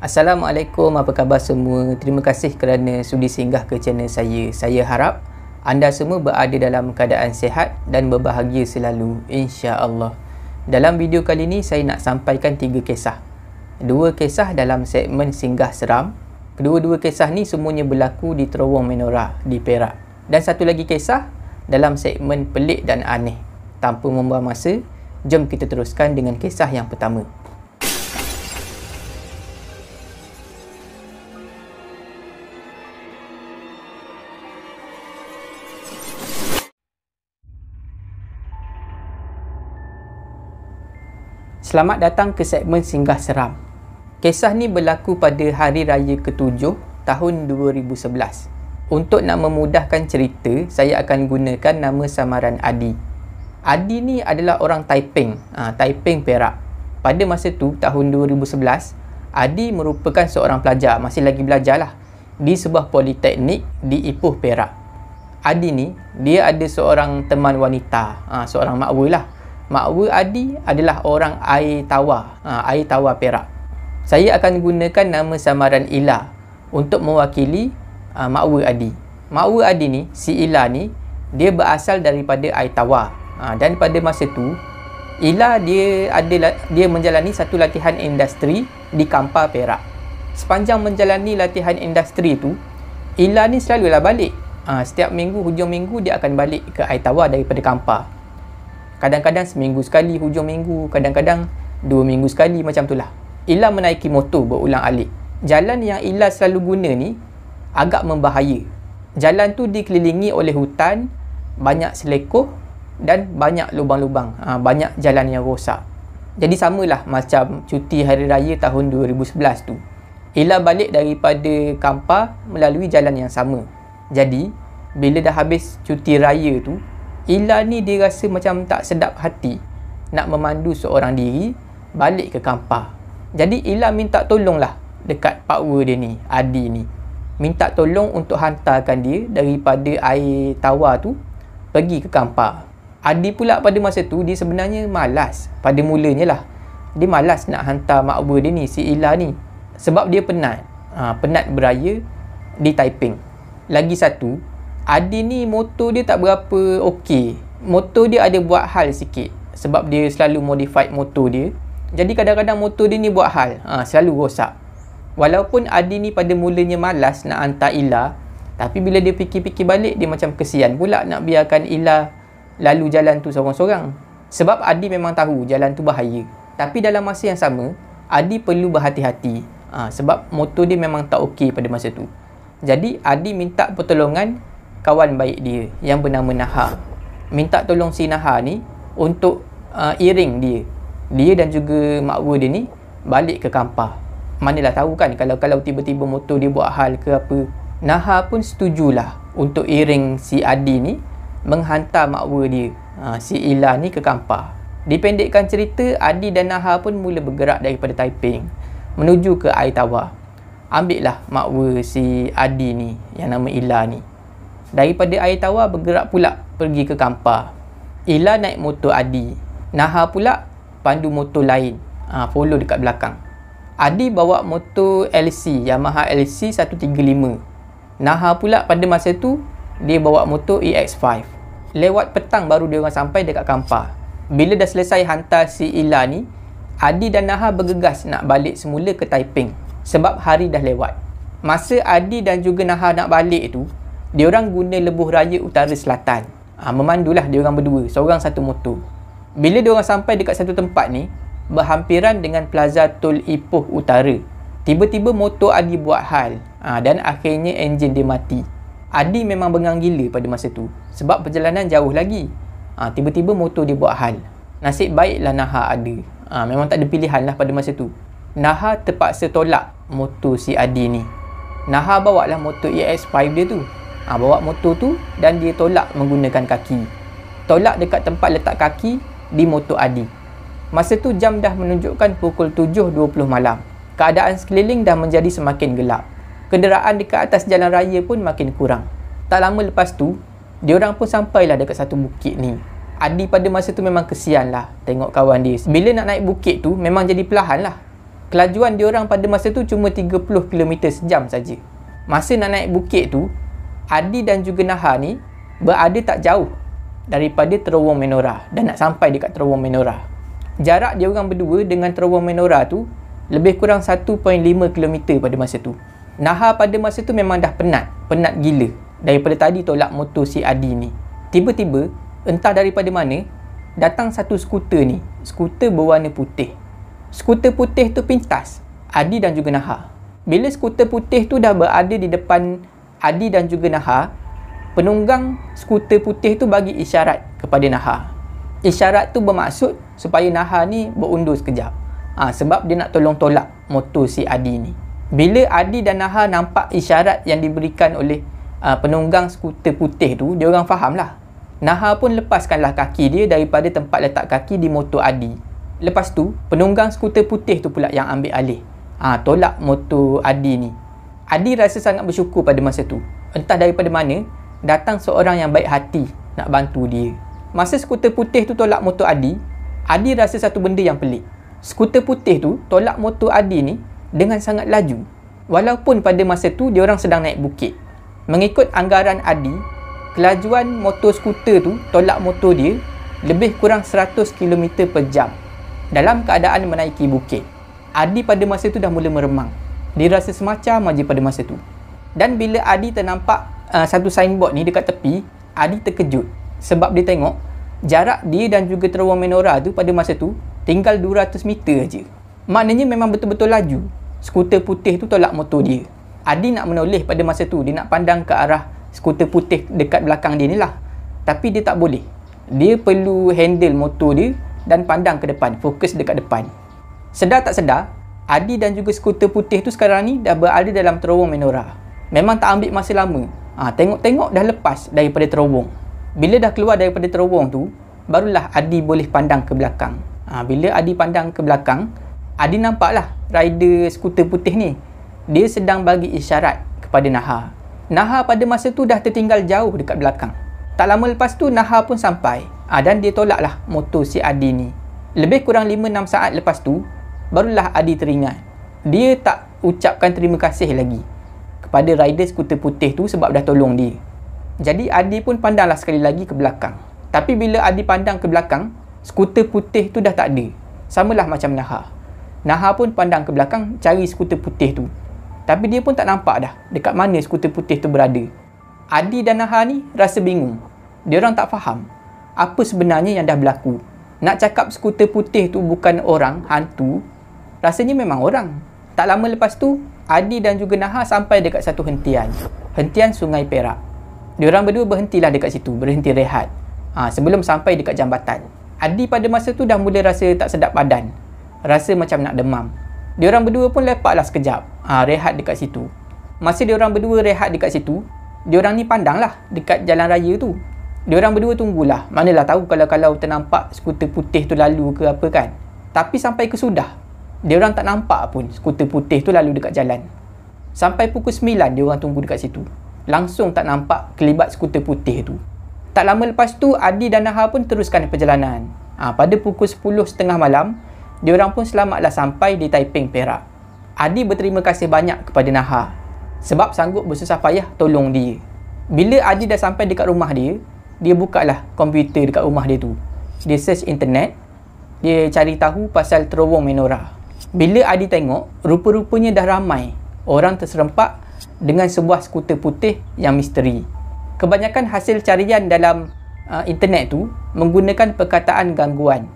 Assalamualaikum, apa khabar semua? Terima kasih kerana sudi singgah ke channel saya. Saya harap anda semua berada dalam keadaan sehat dan berbahagia selalu, insya-Allah. Dalam video kali ini saya nak sampaikan tiga kisah. Dua kisah dalam segmen singgah seram. Kedua-dua kisah ni semuanya berlaku di Terowong Menora di Perak. Dan satu lagi kisah dalam segmen pelik dan aneh. Tanpa membuang masa, jom kita teruskan dengan kisah yang pertama. Selamat datang ke segmen Singgah Seram. Kisah ni berlaku pada Hari Raya Ketujuh tahun 2011. Untuk nak memudahkan cerita, saya akan gunakan nama samaran Adi. Adi ni adalah orang Taiping, ha, Taiping Perak. Pada masa tu, tahun 2011, Adi merupakan seorang pelajar, masih lagi belajar lah, di sebuah politeknik di Ipoh Perak. Adi ni, dia ada seorang teman wanita, ha, seorang makwa lah, Makwa Adi adalah orang air tawar, ha, air tawar perak. Saya akan gunakan nama samaran Ila untuk mewakili ha, Makwa Adi. Makwa Adi ni, si Ila ni, dia berasal daripada air tawar. Ha, dan pada masa tu, Ila dia adalah dia menjalani satu latihan industri di Kampar Perak. Sepanjang menjalani latihan industri tu, Ila ni selalulah balik. Ha, setiap minggu, hujung minggu dia akan balik ke Aitawa daripada Kampar kadang-kadang seminggu sekali hujung minggu kadang-kadang dua minggu sekali macam itulah Ila menaiki motor berulang alik jalan yang Ila selalu guna ni agak membahaya jalan tu dikelilingi oleh hutan banyak selekoh dan banyak lubang-lubang ha, banyak jalan yang rosak jadi samalah macam cuti hari raya tahun 2011 tu Ila balik daripada Kampar melalui jalan yang sama jadi bila dah habis cuti raya tu Ila ni dia rasa macam tak sedap hati nak memandu seorang diri balik ke kampar. Jadi Ila minta tolonglah dekat pakwa dia ni, Adi ni. Minta tolong untuk hantarkan dia daripada air tawar tu pergi ke kampar. Adi pula pada masa tu dia sebenarnya malas pada mulanya lah. Dia malas nak hantar makwa dia ni, si Ila ni. Sebab dia penat. Ha, penat beraya di Taiping. Lagi satu, Adi ni motor dia tak berapa okey. Motor dia ada buat hal sikit sebab dia selalu modified motor dia. Jadi kadang-kadang motor dia ni buat hal, ha, selalu rosak. Walaupun Adi ni pada mulanya malas nak hantar Ila, tapi bila dia fikir-fikir balik dia macam kesian pula nak biarkan Ila lalu jalan tu seorang-seorang. Sebab Adi memang tahu jalan tu bahaya. Tapi dalam masa yang sama, Adi perlu berhati-hati ha, sebab motor dia memang tak okey pada masa tu. Jadi Adi minta pertolongan kawan baik dia yang bernama Naha minta tolong si Naha ni untuk uh, iring dia dia dan juga makwa dia ni balik ke kampar manalah tahu kan kalau kalau tiba-tiba motor dia buat hal ke apa Naha pun setujulah untuk iring si Adi ni menghantar makwa dia uh, si Ila ni ke Kampah. dipendekkan cerita Adi dan Naha pun mula bergerak daripada Taiping menuju ke Aitawa ambillah makwa si Adi ni yang nama Ila ni daripada air tawar bergerak pula pergi ke kampar. Ila naik motor Adi. Naha pula pandu motor lain. Ha, follow dekat belakang. Adi bawa motor LC, Yamaha LC 135. Naha pula pada masa tu, dia bawa motor EX5. Lewat petang baru dia orang sampai dekat kampar. Bila dah selesai hantar si Ila ni, Adi dan Naha bergegas nak balik semula ke Taiping sebab hari dah lewat. Masa Adi dan juga Naha nak balik tu, dia orang guna lebuh raya utara selatan. Ha, memandulah dia orang berdua, seorang satu motor. Bila dia orang sampai dekat satu tempat ni, berhampiran dengan Plaza Tol Ipoh Utara. Tiba-tiba motor Adi buat hal ha, dan akhirnya enjin dia mati. Adi memang bengang gila pada masa tu sebab perjalanan jauh lagi. Ha, tiba-tiba motor dia buat hal. Nasib baiklah Naha ada. Ha, memang tak ada pilihan lah pada masa tu. Naha terpaksa tolak motor si Adi ni. Naha bawa lah motor EX5 dia tu ha, bawa motor tu dan dia tolak menggunakan kaki tolak dekat tempat letak kaki di motor Adi masa tu jam dah menunjukkan pukul 7.20 malam keadaan sekeliling dah menjadi semakin gelap kenderaan dekat atas jalan raya pun makin kurang tak lama lepas tu dia orang pun sampailah dekat satu bukit ni Adi pada masa tu memang kesian lah tengok kawan dia bila nak naik bukit tu memang jadi perlahan lah kelajuan dia orang pada masa tu cuma 30km sejam saja. Masa nak naik bukit tu, Adi dan juga Nahar ni berada tak jauh daripada terowong menorah dan nak sampai dekat terowong menorah. Jarak dia orang berdua dengan terowong menorah tu lebih kurang 1.5 km pada masa tu. Nahar pada masa tu memang dah penat, penat gila daripada tadi tolak motor si Adi ni. Tiba-tiba entah daripada mana datang satu skuter ni, skuter berwarna putih. Skuter putih tu pintas Adi dan juga Nahar. Bila skuter putih tu dah berada di depan Adi dan juga Naha penunggang skuter putih tu bagi isyarat kepada Naha isyarat tu bermaksud supaya Naha ni berundur sekejap ha, sebab dia nak tolong tolak motor si Adi ni bila Adi dan Naha nampak isyarat yang diberikan oleh uh, penunggang skuter putih tu dia orang faham lah Naha pun lepaskanlah kaki dia daripada tempat letak kaki di motor Adi lepas tu penunggang skuter putih tu pula yang ambil alih ha, tolak motor Adi ni Adi rasa sangat bersyukur pada masa tu. Entah daripada mana, datang seorang yang baik hati nak bantu dia. Masa skuter putih tu tolak motor Adi, Adi rasa satu benda yang pelik. Skuter putih tu tolak motor Adi ni dengan sangat laju. Walaupun pada masa tu dia orang sedang naik bukit. Mengikut anggaran Adi, kelajuan motor skuter tu tolak motor dia lebih kurang 100 km per jam dalam keadaan menaiki bukit. Adi pada masa tu dah mula meremang dia rasa semacam aja pada masa tu. Dan bila Adi ternampak uh, satu signboard ni dekat tepi, Adi terkejut sebab dia tengok jarak dia dan juga terowong menora tu pada masa tu tinggal 200 meter aja. Maknanya memang betul-betul laju. Skuter putih tu tolak motor dia. Adi nak menoleh pada masa tu, dia nak pandang ke arah skuter putih dekat belakang dia ni lah. Tapi dia tak boleh. Dia perlu handle motor dia dan pandang ke depan, fokus dekat depan. Sedar tak sedar, Adi dan juga skuter putih tu sekarang ni dah berada dalam terowong menora. Memang tak ambil masa lama. Ha, tengok-tengok dah lepas daripada terowong. Bila dah keluar daripada terowong tu, barulah Adi boleh pandang ke belakang. Ha, bila Adi pandang ke belakang, Adi nampaklah rider skuter putih ni. Dia sedang bagi isyarat kepada Naha. Naha pada masa tu dah tertinggal jauh dekat belakang. Tak lama lepas tu, Naha pun sampai. Ha, dan dia tolaklah motor si Adi ni. Lebih kurang 5-6 saat lepas tu, barulah Adi teringat dia tak ucapkan terima kasih lagi kepada rider skuter putih tu sebab dah tolong dia. Jadi Adi pun pandanglah sekali lagi ke belakang. Tapi bila Adi pandang ke belakang, skuter putih tu dah tak ada. Sama lah macam Naha. Naha pun pandang ke belakang cari skuter putih tu. Tapi dia pun tak nampak dah dekat mana skuter putih tu berada. Adi dan Naha ni rasa bingung. Dia orang tak faham apa sebenarnya yang dah berlaku. Nak cakap skuter putih tu bukan orang, hantu, rasanya memang orang. Tak lama lepas tu, Adi dan juga Naha sampai dekat satu hentian. Hentian Sungai Perak. Diorang berdua berhentilah dekat situ, berhenti rehat. Ha, sebelum sampai dekat jambatan. Adi pada masa tu dah mula rasa tak sedap badan. Rasa macam nak demam. Diorang berdua pun lepaklah sekejap, ha, rehat dekat situ. Masa diorang berdua rehat dekat situ, diorang ni pandanglah dekat jalan raya tu. Diorang berdua tunggulah, manalah tahu kalau-kalau ternampak skuter putih tu lalu ke apa kan. Tapi sampai ke sudah, dia orang tak nampak pun skuter putih tu lalu dekat jalan. Sampai pukul 9 dia orang tunggu dekat situ. Langsung tak nampak kelibat skuter putih tu. Tak lama lepas tu Adi dan Nahar pun teruskan perjalanan. Ha, pada pukul 10.30 malam, dia orang pun selamatlah sampai di Taiping Perak. Adi berterima kasih banyak kepada Nahar sebab sanggup bersusah payah tolong dia. Bila Adi dah sampai dekat rumah dia, dia bukalah komputer dekat rumah dia tu. Dia search internet, dia cari tahu pasal terowong menorah. Bila Adi tengok, rupa-rupanya dah ramai orang terserempak dengan sebuah skuter putih yang misteri. Kebanyakan hasil carian dalam uh, internet tu menggunakan perkataan gangguan.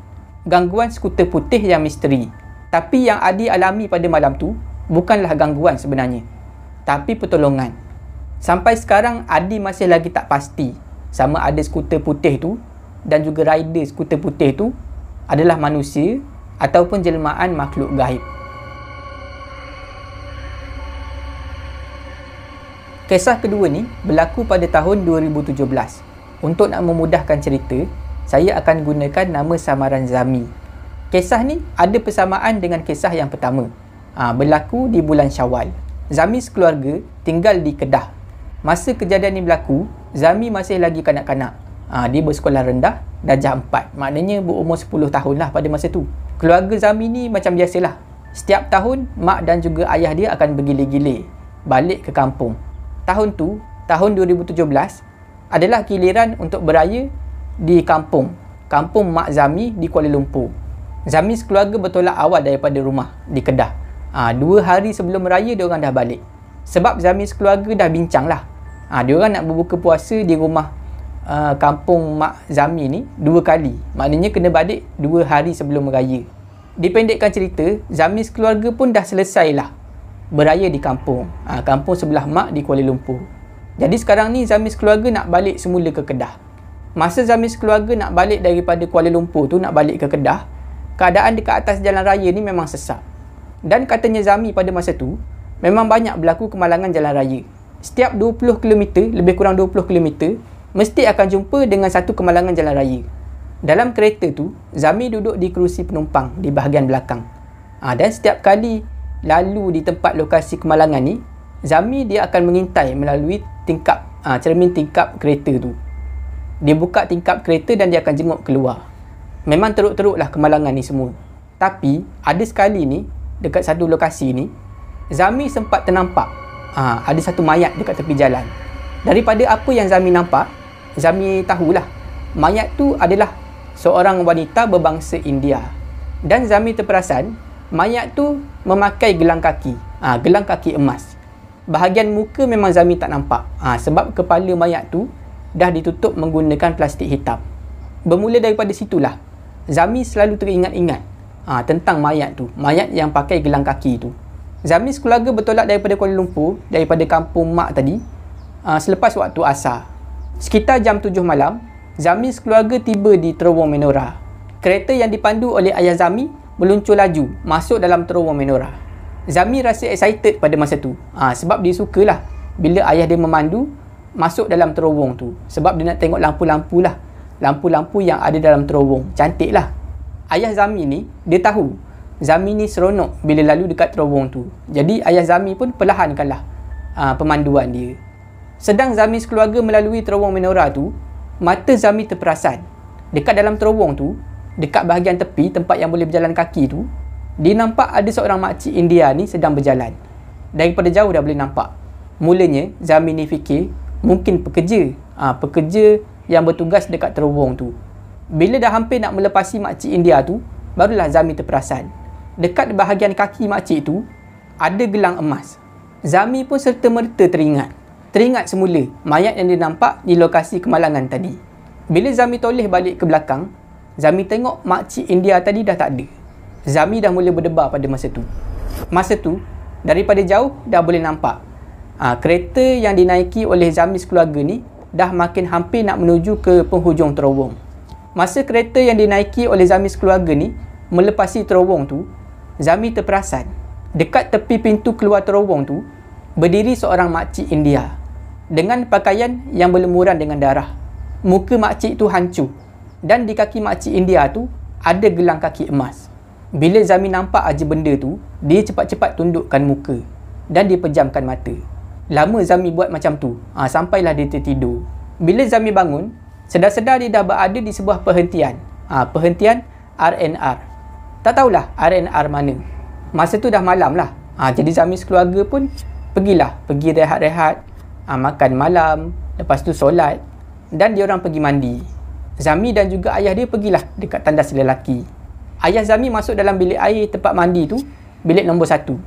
Gangguan skuter putih yang misteri. Tapi yang Adi alami pada malam tu bukanlah gangguan sebenarnya. Tapi pertolongan. Sampai sekarang Adi masih lagi tak pasti sama ada skuter putih tu dan juga rider skuter putih tu adalah manusia ataupun jelmaan makhluk gaib. Kisah kedua ni berlaku pada tahun 2017. Untuk nak memudahkan cerita, saya akan gunakan nama samaran Zami. Kisah ni ada persamaan dengan kisah yang pertama. Ha, berlaku di bulan Syawal. Zami sekeluarga tinggal di Kedah. Masa kejadian ni berlaku, Zami masih lagi kanak-kanak. Uh, dia bersekolah rendah, darjah 4. Maknanya berumur 10 tahun lah pada masa tu. Keluarga Zami ni macam biasalah. Setiap tahun, mak dan juga ayah dia akan bergile-gile balik ke kampung. Tahun tu, tahun 2017, adalah kiliran untuk beraya di kampung. Kampung Mak Zami di Kuala Lumpur. Zami sekeluarga bertolak awal daripada rumah di Kedah. Ha, dua hari sebelum raya, diorang dah balik. Sebab Zami sekeluarga dah bincang lah. Ah, dia diorang nak berbuka puasa di rumah uh, kampung Mak Zami ni dua kali. Maknanya kena balik dua hari sebelum raya. Dipendekkan cerita, Zami sekeluarga pun dah selesailah beraya di kampung. Uh, kampung sebelah Mak di Kuala Lumpur. Jadi sekarang ni Zami sekeluarga nak balik semula ke Kedah. Masa Zami sekeluarga nak balik daripada Kuala Lumpur tu nak balik ke Kedah, keadaan dekat atas jalan raya ni memang sesak. Dan katanya Zami pada masa tu, memang banyak berlaku kemalangan jalan raya. Setiap 20 km, lebih kurang 20 km, mesti akan jumpa dengan satu kemalangan jalan raya. Dalam kereta tu, Zami duduk di kerusi penumpang di bahagian belakang. Ha, dan setiap kali lalu di tempat lokasi kemalangan ni, Zami dia akan mengintai melalui tingkap, ha, cermin tingkap kereta tu. Dia buka tingkap kereta dan dia akan jenguk keluar. Memang teruk-teruk lah kemalangan ni semua. Tapi, ada sekali ni, dekat satu lokasi ni, Zami sempat ternampak ha, ada satu mayat dekat tepi jalan. Daripada apa yang Zami nampak, Zami tahulah mayat tu adalah seorang wanita berbangsa India dan Zami terperasan mayat tu memakai gelang kaki ha, gelang kaki emas bahagian muka memang Zami tak nampak ha, sebab kepala mayat tu dah ditutup menggunakan plastik hitam bermula daripada situlah Zami selalu teringat-ingat ha, tentang mayat tu mayat yang pakai gelang kaki tu Zami sekeluarga bertolak daripada Kuala Lumpur daripada kampung mak tadi ha, selepas waktu asar Sekitar jam 7 malam, Zami sekeluarga tiba di Terowong Menora. Kereta yang dipandu oleh ayah Zami meluncur laju masuk dalam Terowong Menora. Zami rasa excited pada masa tu. Ha, sebab dia sukalah bila ayah dia memandu masuk dalam terowong tu. Sebab dia nak tengok lampu-lampu lah. Lampu-lampu yang ada dalam terowong. Cantik lah. Ayah Zami ni, dia tahu Zami ni seronok bila lalu dekat terowong tu. Jadi ayah Zami pun perlahankanlah ha, pemanduan dia. Sedang Zami sekeluarga melalui terowong menora tu, mata Zami terperasan. Dekat dalam terowong tu, dekat bahagian tepi tempat yang boleh berjalan kaki tu, dia nampak ada seorang makcik India ni sedang berjalan. Daripada jauh dah boleh nampak. Mulanya, Zami ni fikir, mungkin pekerja. Ha, pekerja yang bertugas dekat terowong tu. Bila dah hampir nak melepasi makcik India tu, barulah Zami terperasan. Dekat bahagian kaki makcik tu, ada gelang emas. Zami pun serta-merta teringat teringat semula mayat yang dia nampak di lokasi kemalangan tadi. Bila Zami toleh balik ke belakang, Zami tengok makcik India tadi dah tak ada. Zami dah mula berdebar pada masa tu. Masa tu, daripada jauh dah boleh nampak ha, kereta yang dinaiki oleh Zami sekeluarga ni dah makin hampir nak menuju ke penghujung terowong. Masa kereta yang dinaiki oleh Zami sekeluarga ni melepasi terowong tu, Zami terperasan. Dekat tepi pintu keluar terowong tu, berdiri seorang makcik India dengan pakaian yang berlemuran dengan darah. Muka makcik tu hancur dan di kaki makcik India tu ada gelang kaki emas. Bila Zami nampak aja benda tu, dia cepat-cepat tundukkan muka dan dia pejamkan mata. Lama Zami buat macam tu, ha, sampailah dia tertidur. Bila Zami bangun, sedar-sedar dia dah berada di sebuah perhentian. Ha, perhentian RNR. Tak tahulah RNR mana. Masa tu dah malam lah. Ha, jadi Zami sekeluarga pun pergilah, pergi rehat-rehat, uh, makan malam, lepas tu solat dan dia orang pergi mandi. Zami dan juga ayah dia pergilah dekat tandas lelaki. Ayah Zami masuk dalam bilik air tempat mandi tu, bilik nombor satu.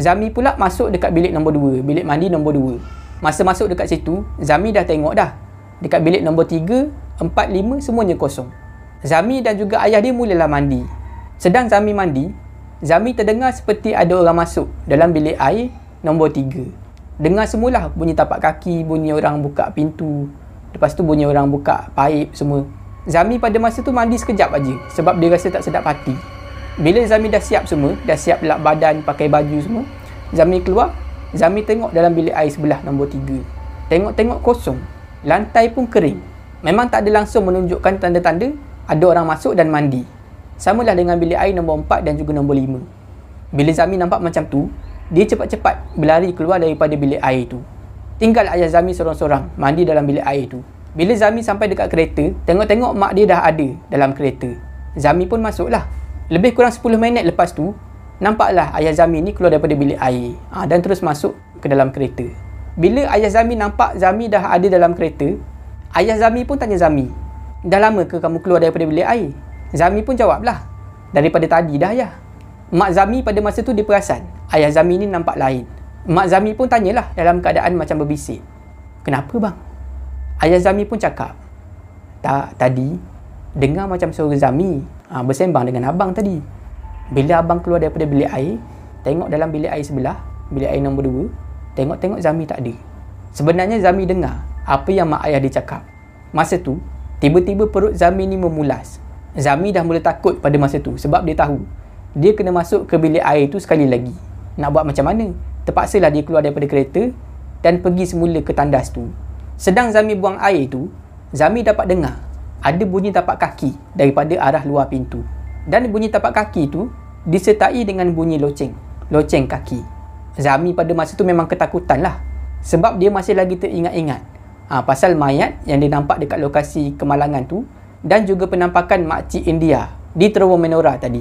Zami pula masuk dekat bilik nombor dua, bilik mandi nombor dua. Masa masuk dekat situ, Zami dah tengok dah. Dekat bilik nombor tiga, empat, lima, semuanya kosong. Zami dan juga ayah dia mulalah mandi. Sedang Zami mandi, Zami terdengar seperti ada orang masuk dalam bilik air nombor tiga dengar semualah bunyi tapak kaki, bunyi orang buka pintu. Lepas tu bunyi orang buka paip semua. Zami pada masa tu mandi sekejap aja sebab dia rasa tak sedap hati. Bila Zami dah siap semua, dah siap lap badan, pakai baju semua, Zami keluar, Zami tengok dalam bilik air sebelah nombor tiga, Tengok-tengok kosong. Lantai pun kering. Memang tak ada langsung menunjukkan tanda-tanda ada orang masuk dan mandi. Samalah dengan bilik air nombor empat dan juga nombor lima. Bila Zami nampak macam tu, dia cepat-cepat berlari keluar daripada bilik air tu. Tinggal ayah Zami seorang-seorang mandi dalam bilik air tu. Bila Zami sampai dekat kereta, tengok-tengok mak dia dah ada dalam kereta. Zami pun masuklah. Lebih kurang 10 minit lepas tu, nampaklah ayah Zami ni keluar daripada bilik air ha, dan terus masuk ke dalam kereta. Bila ayah Zami nampak Zami dah ada dalam kereta, ayah Zami pun tanya Zami, Dah lama ke kamu keluar daripada bilik air? Zami pun jawablah, daripada tadi dah ayah. Ya. Mak Zami pada masa tu dia Ayah Zami ni nampak lain Mak Zami pun tanyalah dalam keadaan macam berbisik Kenapa bang? Ayah Zami pun cakap Tak, tadi Dengar macam suara Zami ha, Bersembang dengan abang tadi Bila abang keluar daripada bilik air Tengok dalam bilik air sebelah Bilik air nombor dua, Tengok-tengok Zami tak ada Sebenarnya Zami dengar Apa yang mak ayah dia cakap Masa tu Tiba-tiba perut Zami ni memulas Zami dah mula takut pada masa tu Sebab dia tahu dia kena masuk ke bilik air tu sekali lagi nak buat macam mana terpaksalah dia keluar daripada kereta dan pergi semula ke tandas tu sedang Zami buang air tu Zami dapat dengar ada bunyi tapak kaki daripada arah luar pintu dan bunyi tapak kaki tu disertai dengan bunyi loceng loceng kaki Zami pada masa tu memang ketakutan lah sebab dia masih lagi teringat-ingat ha, pasal mayat yang dia nampak dekat lokasi kemalangan tu dan juga penampakan makcik India di Terowong Menora tadi.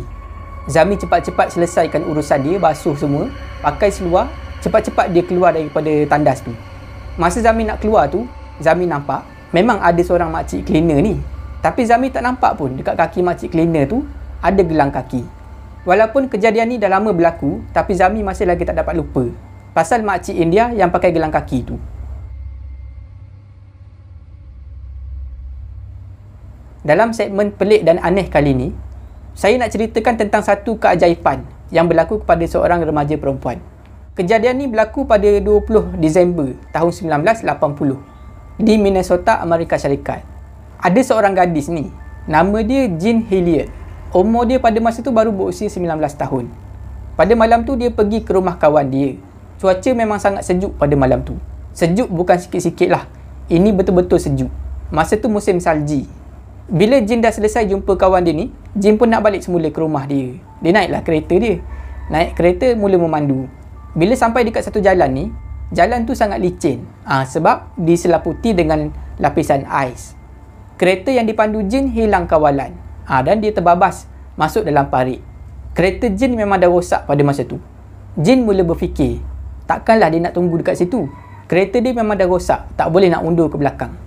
Zami cepat-cepat selesaikan urusan dia, basuh semua, pakai seluar, cepat-cepat dia keluar daripada tandas tu. Masa Zami nak keluar tu, Zami nampak memang ada seorang makcik cleaner ni. Tapi Zami tak nampak pun dekat kaki makcik cleaner tu ada gelang kaki. Walaupun kejadian ni dah lama berlaku, tapi Zami masih lagi tak dapat lupa pasal makcik India yang pakai gelang kaki tu. Dalam segmen pelik dan aneh kali ni, saya nak ceritakan tentang satu keajaiban yang berlaku kepada seorang remaja perempuan. Kejadian ini berlaku pada 20 Disember tahun 1980 di Minnesota, Amerika Syarikat. Ada seorang gadis ni, nama dia Jean Hilliard. Umur dia pada masa tu baru berusia 19 tahun. Pada malam tu dia pergi ke rumah kawan dia. Cuaca memang sangat sejuk pada malam tu. Sejuk bukan sikit-sikit lah. Ini betul-betul sejuk. Masa tu musim salji bila Jin dah selesai jumpa kawan dia ni, Jin pun nak balik semula ke rumah dia. Dia naiklah kereta dia. Naik kereta mula memandu. Bila sampai dekat satu jalan ni, jalan tu sangat licin. ha, sebab diselaputi dengan lapisan ais. Kereta yang dipandu Jin hilang kawalan. ha, dan dia terbabas masuk dalam parit. Kereta Jin memang dah rosak pada masa tu. Jin mula berfikir, takkanlah dia nak tunggu dekat situ. Kereta dia memang dah rosak, tak boleh nak undur ke belakang.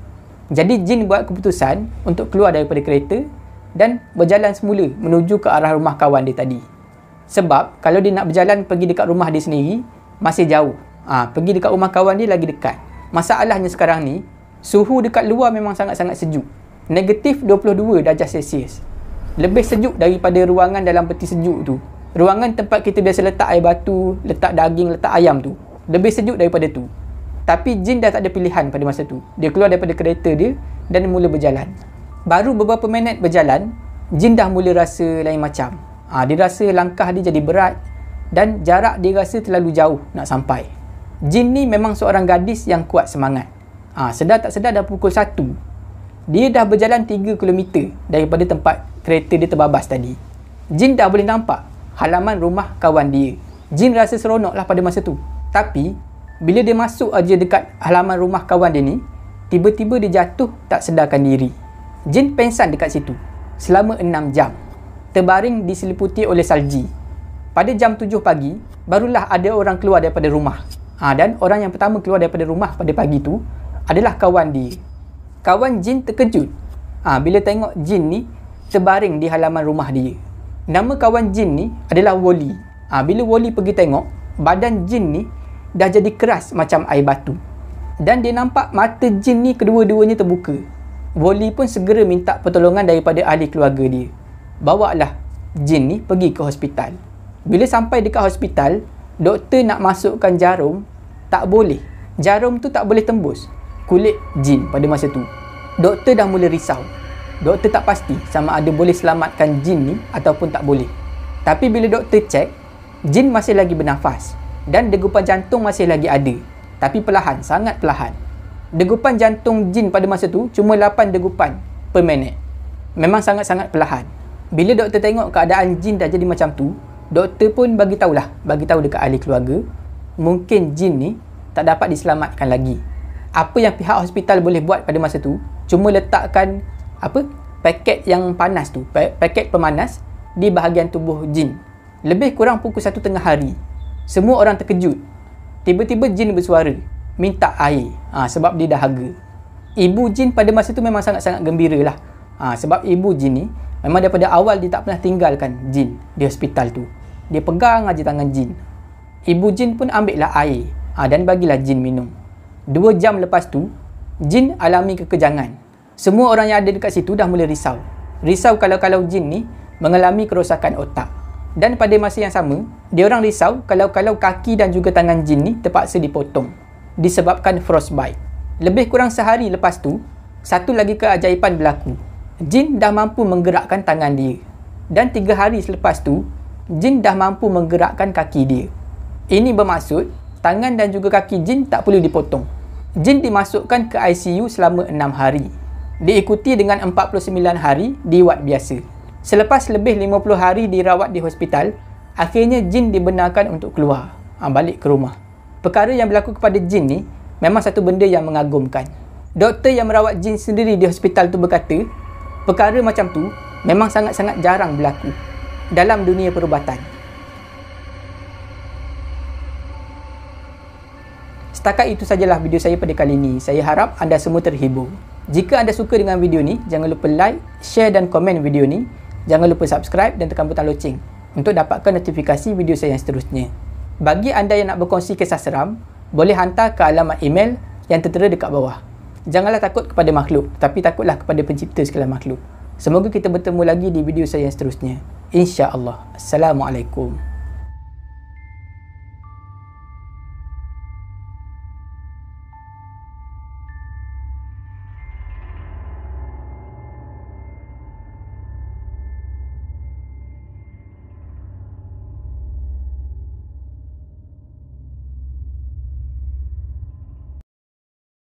Jadi jin buat keputusan untuk keluar daripada kereta dan berjalan semula menuju ke arah rumah kawan dia tadi. Sebab kalau dia nak berjalan pergi dekat rumah dia sendiri, masih jauh. Ha, pergi dekat rumah kawan dia lagi dekat. Masalahnya sekarang ni, suhu dekat luar memang sangat-sangat sejuk. Negatif 22 darjah Celsius. Lebih sejuk daripada ruangan dalam peti sejuk tu. Ruangan tempat kita biasa letak air batu, letak daging, letak ayam tu. Lebih sejuk daripada tu. Tapi jin dah tak ada pilihan pada masa tu. Dia keluar daripada kereta dia dan mula berjalan. Baru beberapa minit berjalan, jin dah mula rasa lain macam. Ha, dia rasa langkah dia jadi berat dan jarak dia rasa terlalu jauh nak sampai. Jin ni memang seorang gadis yang kuat semangat. Ha, sedar tak sedar dah pukul 1. Dia dah berjalan 3 km daripada tempat kereta dia terbabas tadi. Jin dah boleh nampak halaman rumah kawan dia. Jin rasa lah pada masa tu. Tapi bila dia masuk aja dekat halaman rumah kawan dia ni, tiba-tiba dia jatuh tak sedarkan diri. Jin pensan dekat situ selama enam jam, terbaring diseliputi oleh salji. Pada jam tujuh pagi, barulah ada orang keluar daripada rumah. Ha, dan orang yang pertama keluar daripada rumah pada pagi tu adalah kawan dia. Kawan Jin terkejut ha, bila tengok Jin ni terbaring di halaman rumah dia. Nama kawan Jin ni adalah Wally. Ha, bila Wally pergi tengok, badan Jin ni dah jadi keras macam air batu. Dan dia nampak mata jin ni kedua-duanya terbuka. Wally pun segera minta pertolongan daripada ahli keluarga dia. Bawalah jin ni pergi ke hospital. Bila sampai dekat hospital, doktor nak masukkan jarum, tak boleh. Jarum tu tak boleh tembus kulit jin pada masa tu. Doktor dah mula risau. Doktor tak pasti sama ada boleh selamatkan jin ni ataupun tak boleh. Tapi bila doktor cek, jin masih lagi bernafas dan degupan jantung masih lagi ada tapi perlahan sangat perlahan degupan jantung Jin pada masa tu cuma 8 degupan per minit memang sangat-sangat perlahan bila doktor tengok keadaan Jin dah jadi macam tu doktor pun bagi tahulah bagi tahu dekat ahli keluarga mungkin Jin ni tak dapat diselamatkan lagi apa yang pihak hospital boleh buat pada masa tu cuma letakkan apa paket yang panas tu paket pemanas di bahagian tubuh Jin lebih kurang pukul 1 tengah hari semua orang terkejut. Tiba-tiba jin bersuara, minta air ha, sebab dia dahaga. Ibu jin pada masa tu memang sangat-sangat gembira lah. Ha, sebab ibu jin ni, memang daripada awal dia tak pernah tinggalkan jin di hospital tu. Dia pegang aja tangan jin. Ibu jin pun ambil lah air ha, dan bagilah jin minum. Dua jam lepas tu, jin alami kekejangan. Semua orang yang ada dekat situ dah mula risau. Risau kalau-kalau jin ni mengalami kerosakan otak dan pada masa yang sama, dia orang risau kalau kalau kaki dan juga tangan Jin ni terpaksa dipotong disebabkan frostbite. Lebih kurang sehari lepas tu, satu lagi keajaiban berlaku. Jin dah mampu menggerakkan tangan dia. Dan tiga hari selepas tu, Jin dah mampu menggerakkan kaki dia. Ini bermaksud tangan dan juga kaki Jin tak perlu dipotong. Jin dimasukkan ke ICU selama enam hari. Diikuti dengan 49 hari di wad biasa. Selepas lebih 50 hari dirawat di hospital, akhirnya Jin dibenarkan untuk keluar, ah, balik ke rumah. Perkara yang berlaku kepada Jin ni memang satu benda yang mengagumkan. Doktor yang merawat Jin sendiri di hospital tu berkata, perkara macam tu memang sangat-sangat jarang berlaku dalam dunia perubatan. Setakat itu sajalah video saya pada kali ini. Saya harap anda semua terhibur. Jika anda suka dengan video ni, jangan lupa like, share dan komen video ni jangan lupa subscribe dan tekan butang loceng untuk dapatkan notifikasi video saya yang seterusnya. Bagi anda yang nak berkongsi kisah seram, boleh hantar ke alamat email yang tertera dekat bawah. Janganlah takut kepada makhluk, tapi takutlah kepada pencipta segala makhluk. Semoga kita bertemu lagi di video saya yang seterusnya. Insya-Allah. Assalamualaikum.